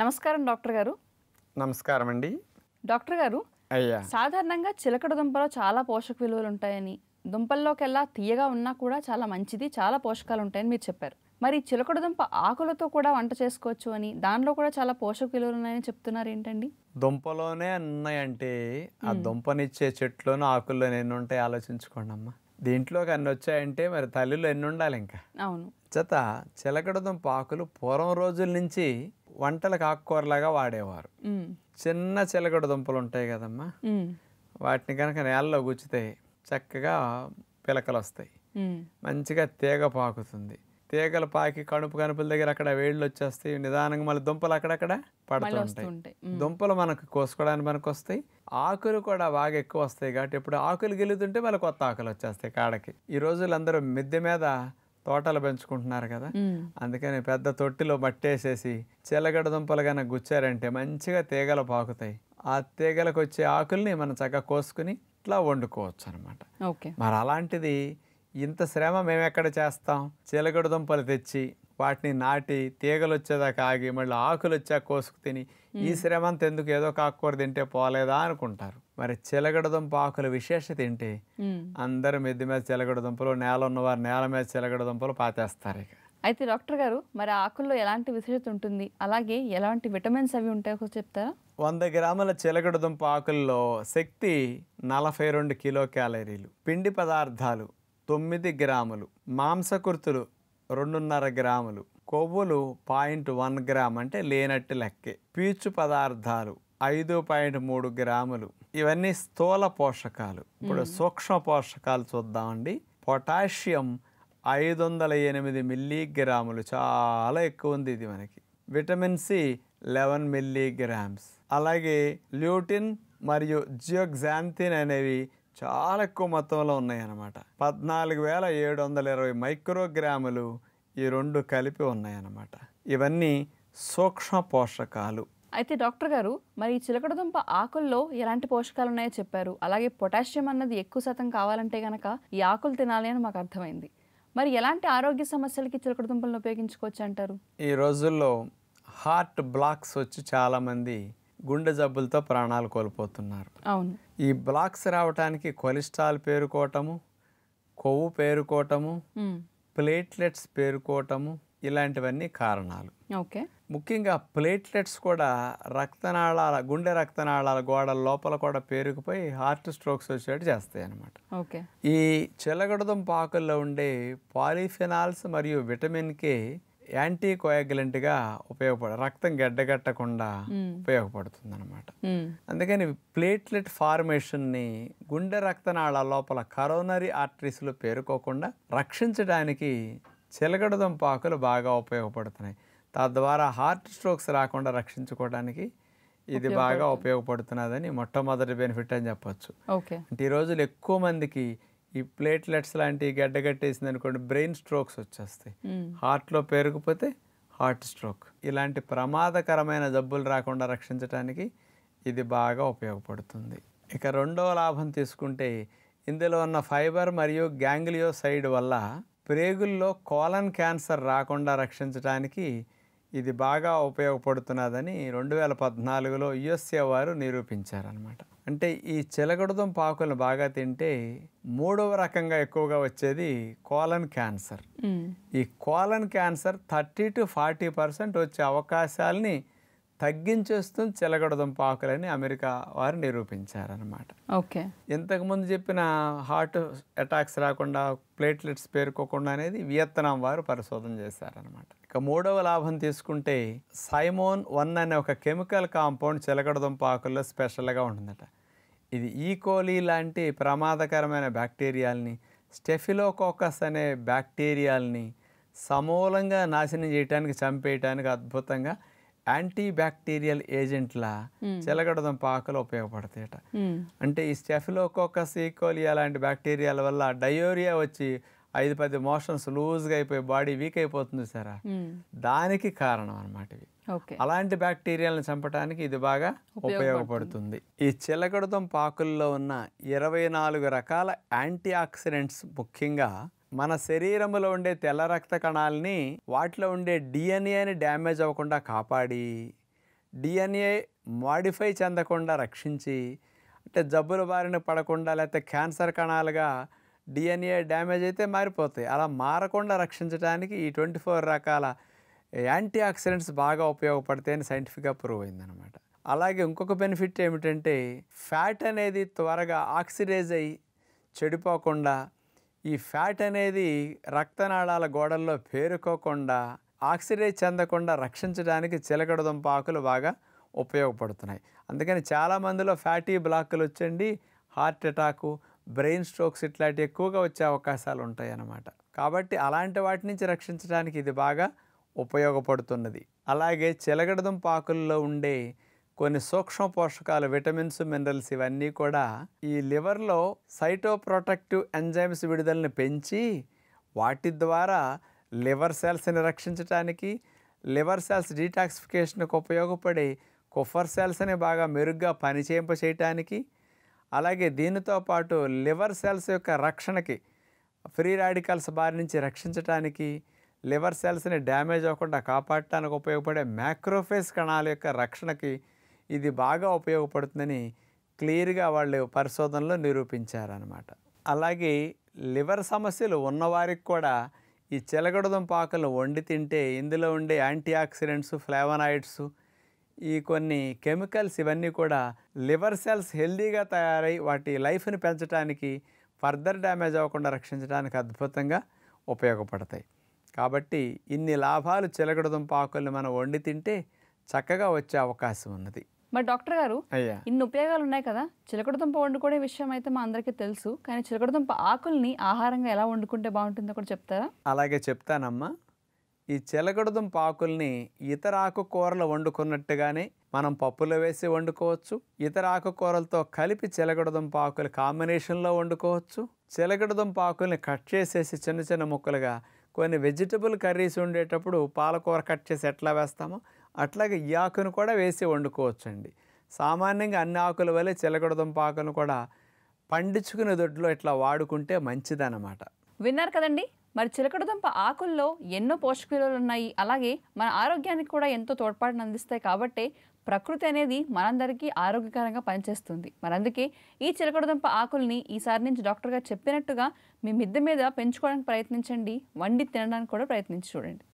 నమస్కారం డాక్టర్ గారు నమస్కారం అండి డాక్టర్ గారు అయ్యా సాధారణంగా చిలకడ దుంపలో చాలా పోషక విలువలు ఉంటాయని దుంపల్లోకెల్లా తీయగా ఉన్నా కూడా చాలా మంచిది చాలా పోషకాలు ఉంటాయని మీరు చెప్పారు మరి చిలకడ దుంప ఆకులతో కూడా వంట చేసుకోవచ్చు అని దానిలో కూడా చాలా పోషక విలువలు ఉన్నాయని చెప్తున్నారు ఏంటండి దుంపలోనే ఉన్నాయంటే ఆ దుంపనిచ్చే చెట్లోనూ ఆకుల్లోనే ఎన్ని ఉంటాయి ఆలోచించుకోండి అమ్మా దీంట్లోకి అన్ని వచ్చాయంటే మరి తల్లిలో ఎన్ని ఉండాలి ఇంకా అవును చేత చిలకడ దుంప ఆకులు పూర్వం రోజుల నుంచి వంటలకు ఆకుకూరలాగా వాడేవారు చిన్న చిలకడ దుంపలు ఉంటాయి కదమ్మా వాటిని కనుక నేలలో గుచ్చితే చక్కగా పిలకలు వస్తాయి మంచిగా తీగ పాకుతుంది తీగలు పాకి కణుపు కణుపుల దగ్గర అక్కడ వేళ్ళు వచ్చేస్తాయి నిదానంగా మళ్ళీ దుంపలు అక్కడక్కడ పడుతూ ఉంటాయి దుంపలు మనకు కోసుకోవడానికి మనకు వస్తాయి ఆకులు కూడా బాగా ఎక్కువ వస్తాయి కాబట్టి ఇప్పుడు ఆకులు గెలుతుంటే మళ్ళీ కొత్త ఆకులు వచ్చేస్తాయి కాడకి ఈ రోజులందరూ మిద్దె మీద తోటలు పెంచుకుంటున్నారు కదా అందుకని పెద్ద తొట్టిలో పట్టేసేసి చిలగడ దుంపలు కనుక గుచ్చారంటే మంచిగా తీగలు పాకుతాయి ఆ తీగలకు వచ్చే ఆకుల్ని మనం చక్కగా కోసుకుని ఇట్లా వండుకోవచ్చు అనమాట మరి అలాంటిది ఇంత శ్రమ మేము ఎక్కడ చేస్తాం చిలగడ దుంపలు తెచ్చి వాటిని నాటి తీగలు వచ్చేదాకా ఆగి మళ్ళీ ఆకులు వచ్చా కోసుకు తిని ఈ శ్రమంత ఎందుకు ఏదో కాకూర తింటే పోలేదా అనుకుంటారు మరి చిలగడదుంప ఆకుల విశేషత ఏంటి అందరు మెద్ది మీద చిలగడదుంపలు నేల ఉన్నవారు నేల మీద చిలగడదుంపలు పాతేస్తారు ఇక అయితే డాక్టర్ గారు మరి ఆకుల్లో ఎలాంటి విశేషత ఉంటుంది అలాగే ఎలాంటి విటమిన్స్ అవి ఉంటాయో చెప్తారా వంద గ్రాముల చిలకడదుంప ఆకుల్లో శక్తి నలభై రెండు కిలో క్యాలరీలు పిండి పదార్థాలు తొమ్మిది గ్రాములు మాంసకృతులు రెండున్నర గ్రాములు కొవ్వులు పాయింట్ వన్ గ్రామ్ అంటే లేనట్టు లెక్కే పీచు పదార్థాలు ఐదు పాయింట్ మూడు గ్రాములు ఇవన్నీ స్థూల పోషకాలు ఇప్పుడు సూక్ష్మ పోషకాలు చూద్దామండి పొటాషియం ఐదు వందల ఎనిమిది మిల్లీగ్రాములు చాలా ఎక్కువ ఉంది ఇది మనకి విటమిన్ సి లెవెన్ మిల్లీగ్రామ్స్ అలాగే ల్యూటిన్ మరియు జియోగ్జాంతిన్ అనేవి చాలా ఎక్కువ మొత్తంలో ఉన్నాయన్నమాట పద్నాలుగు వేల ఏడు వందల ఇరవై మైక్రోగ్రాములు ఈ రెండు కలిపి ఉన్నాయన్నమాట ఇవన్నీ సూక్ష్మ పోషకాలు అయితే డాక్టర్ గారు మరి చిలకడదుంప ఆకుల్లో ఎలాంటి పోషకాలు ఉన్నాయో చెప్పారు అలాగే పొటాషియం అన్నది ఎక్కువ శాతం కావాలంటే గనక ఈ ఆకులు తినాలి అని మాకు అర్థమైంది మరి ఎలాంటి ఆరోగ్య సమస్యలకి చిలకడదుంపలను ఉపయోగించుకోవచ్చు అంటారు ఈ రోజుల్లో హార్ట్ బ్లాక్స్ వచ్చి చాలామంది గుండె జబ్బులతో ప్రాణాలు కోల్పోతున్నారు అవును ఈ బ్లాక్స్ రావటానికి కొలెస్ట్రాల్ పేరుకోవటము కొవ్వు పేరుకోవటము ప్లేట్లెట్స్ పేరుకోవటము ఇలాంటివన్నీ కారణాలు ఓకే ముఖ్యంగా ప్లేట్లెట్స్ కూడా రక్తనాళాల గుండె రక్తనాళాల గోడ లోపల కూడా పేరుకుపోయి హార్ట్ స్ట్రోక్స్ వచ్చేటట్టు చేస్తాయి అనమాట ఓకే ఈ చెలగడదుం పాకుల్లో ఉండే పాలిఫినాల్స్ మరియు విటమిన్ కే యాంటీ గా ఉపయోగపడ రక్తం గడ్డగట్టకుండా ఉపయోగపడుతుంది అనమాట అందుకని ప్లేట్లెట్ ఫార్మేషన్ని గుండె రక్తనాళాల లోపల కరోనరీ లో పేరుకోకుండా రక్షించడానికి చిలకడదుంపాకులు బాగా ఉపయోగపడుతున్నాయి తద్వారా హార్ట్ స్ట్రోక్స్ రాకుండా రక్షించుకోవడానికి ఇది బాగా ఉపయోగపడుతున్నదని మొట్టమొదటి బెనిఫిట్ అని చెప్పొచ్చు అంటే ఈ రోజులు ఎక్కువ మందికి ఈ ప్లేట్లెట్స్ లాంటివి గడ్డగట్టేసింది అనుకోండి బ్రెయిన్ స్ట్రోక్స్ వచ్చేస్తాయి హార్ట్లో పేరుకుపోతే హార్ట్ స్ట్రోక్ ఇలాంటి ప్రమాదకరమైన జబ్బులు రాకుండా రక్షించడానికి ఇది బాగా ఉపయోగపడుతుంది ఇక రెండవ లాభం తీసుకుంటే ఇందులో ఉన్న ఫైబర్ మరియు గ్యాంగ్లియో సైడ్ వల్ల ప్రేగుల్లో కోలన్ క్యాన్సర్ రాకుండా రక్షించడానికి ఇది బాగా ఉపయోగపడుతున్నదని రెండు వేల పద్నాలుగులో యుఎస్ఏ వారు నిరూపించారనమాట అంటే ఈ చిలగడదం పాకులను బాగా తింటే మూడవ రకంగా ఎక్కువగా వచ్చేది కోలన్ క్యాన్సర్ ఈ colon cancer thirty to forty percent వచ్చే అవకాశాలని తగ్గించేస్తుంది చిలగడదం పాకులని అమెరికా వారు నిరూపించారనమాట ఓకే ఇంతకుముందు చెప్పిన హార్ట్ అటాక్స్ రాకుండా ప్లేట్లెట్స్ పేరుకోకుండా అనేది వియత్నాం వారు పరిశోధన చేశారనమాట ఇక మూడవ లాభం తీసుకుంటే సైమోన్ వన్ అనే ఒక కెమికల్ కాంపౌండ్ చిలగడదం పాకుల్లో స్పెషల్గా ఉంటుందట ఇది ఈకోలీ e. లాంటి ప్రమాదకరమైన బ్యాక్టీరియాల్ని స్టెఫిలోకోకస్ అనే బ్యాక్టీరియాల్ని సమూలంగా నాశనం చేయడానికి చంపేయటానికి అద్భుతంగా యాంటీ బ్యాక్టీరియల్ ఏజెంట్ల hmm. చెలగడదం పాకలు ఉపయోగపడతాయట hmm. అంటే ఈ స్టెఫిలోకోకస్ ఈకోలియా లాంటి బ్యాక్టీరియాల వల్ల డయోరియా వచ్చి ఐదు పది మోషన్స్ లూజ్గా అయిపోయి బాడీ వీక్ అయిపోతుంది సారా hmm. దానికి కారణం అనమాట ఇవి అలాంటి బ్యాక్టీరియాలను చంపడానికి ఇది బాగా ఉపయోగపడుతుంది ఈ చిలకడదుం పాకుల్లో ఉన్న ఇరవై నాలుగు రకాల యాంటీ ఆక్సిడెంట్స్ ముఖ్యంగా మన శరీరంలో ఉండే తెల్ల రక్త కణాలని వాటిలో ఉండే డిఎన్ఏని డ్యామేజ్ అవ్వకుండా కాపాడి డిఎన్ఏ మాడిఫై చెందకుండా రక్షించి అంటే జబ్బుల బారిన పడకుండా లేకపోతే క్యాన్సర్ కణాలుగా డిఎన్ఏ డ్యామేజ్ అయితే మారిపోతాయి అలా మారకుండా రక్షించడానికి ఈ ట్వంటీ ఫోర్ రకాల యాంటీ ఆక్సిడెంట్స్ బాగా అని సైంటిఫిక్గా ప్రూవ్ అయిందనమాట అలాగే ఇంకొక బెనిఫిట్ ఏమిటంటే ఫ్యాట్ అనేది త్వరగా ఆక్సిడైజ్ అయ్యి చెడిపోకుండా ఈ ఫ్యాట్ అనేది రక్తనాళాల గోడల్లో పేరుకోకుండా ఆక్సిడైజ్ చెందకుండా రక్షించడానికి చిలకడదుంప ఆకులు బాగా ఉపయోగపడుతున్నాయి అందుకని చాలామందిలో ఫ్యాటీ బ్లాకులు వచ్చండి హార్ట్ అటాకు బ్రెయిన్ స్ట్రోక్స్ ఇట్లాంటివి ఎక్కువగా వచ్చే అవకాశాలు ఉంటాయి అన్నమాట కాబట్టి అలాంటి వాటి నుంచి రక్షించడానికి ఇది బాగా ఉపయోగపడుతున్నది అలాగే చిలగడదుంప ఆకుల్లో ఉండే కొన్ని సూక్ష్మ పోషకాలు విటమిన్స్ మినరల్స్ ఇవన్నీ కూడా ఈ లివర్లో సైటోప్రొటెక్టివ్ ఎంజైమ్స్ విడుదలను పెంచి వాటి ద్వారా లివర్ సెల్స్ని రక్షించడానికి లివర్ సెల్స్ డీటాక్సిఫికేషన్కు ఉపయోగపడే కుఫర్ సెల్స్ని బాగా మెరుగ్గా పనిచేయింప చేయటానికి అలాగే దీనితో పాటు లివర్ సెల్స్ యొక్క రక్షణకి ఫ్రీ రాడికల్స్ బారి నుంచి రక్షించటానికి లివర్ సెల్స్ని డ్యామేజ్ అవ్వకుండా కాపాడటానికి ఉపయోగపడే మ్యాక్రోఫేస్ కణాల యొక్క రక్షణకి ఇది బాగా ఉపయోగపడుతుందని క్లియర్గా వాళ్ళు పరిశోధనలో నిరూపించారనమాట అలాగే లివర్ సమస్యలు ఉన్నవారికి కూడా ఈ చిలగడదుంపాకులు వండి తింటే ఇందులో ఉండే యాంటీ ఆక్సిడెంట్స్ ఫ్లేవనాయిడ్స్ ఈ కొన్ని కెమికల్స్ ఇవన్నీ కూడా లివర్ సెల్స్ హెల్దీగా తయారై వాటి లైఫ్ని పెంచడానికి ఫర్దర్ డ్యామేజ్ అవ్వకుండా రక్షించడానికి అద్భుతంగా ఉపయోగపడతాయి కాబట్టి ఇన్ని లాభాలు చిలకడదుంప ఆకుల్ని మనం వండి తింటే చక్కగా వచ్చే అవకాశం ఉన్నది మరి డాక్టర్ గారు ఇన్ని ఉపయోగాలు ఉన్నాయి కదా చిలకడదుంప వండుకునే విషయం అయితే మా అందరికీ తెలుసు కానీ చిలకడదుంప ఆకుల్ని ఆహారంగా ఎలా వండుకుంటే బాగుంటుందో కూడా చెప్తారా అలాగే చెప్తానమ్మా ఈ చిలకడదుంప ఆకుల్ని ఇతర ఆకుకూరలు వండుకున్నట్టుగానే మనం పప్పులో వేసి వండుకోవచ్చు ఇతర ఆకుకూరలతో కలిపి చిలకడదుంప ఆకులు కాంబినేషన్లో వండుకోవచ్చు చిలకడదుంప ఆకుల్ని కట్ చేసేసి చిన్న చిన్న ముక్కలుగా కొన్ని వెజిటబుల్ కర్రీస్ ఉండేటప్పుడు పాలకూర కట్ చేసి ఎట్లా వేస్తామో అట్లాగే ఈ ఆకును కూడా వేసి వండుకోవచ్చండి సామాన్యంగా అన్ని ఆకుల వలె చిలకడదుంప ఆకును కూడా పండించుకునే దొడ్లో ఇట్లా వాడుకుంటే మంచిదన్నమాట విన్నారు కదండి మరి చిలకడదుంప ఆకుల్లో ఎన్నో పోషక విలువలు ఉన్నాయి అలాగే మన ఆరోగ్యానికి కూడా ఎంతో తోడ్పాటును అందిస్తాయి కాబట్టి ప్రకృతి అనేది మనందరికీ ఆరోగ్యకరంగా పనిచేస్తుంది మరందుకే ఈ చిలకడదుంప ఆకుల్ని ఈసారి నుంచి డాక్టర్ గారు చెప్పినట్టుగా మీ మిద్దె మీద పెంచుకోవడానికి ప్రయత్నించండి వండి తినడానికి కూడా ప్రయత్నించి చూడండి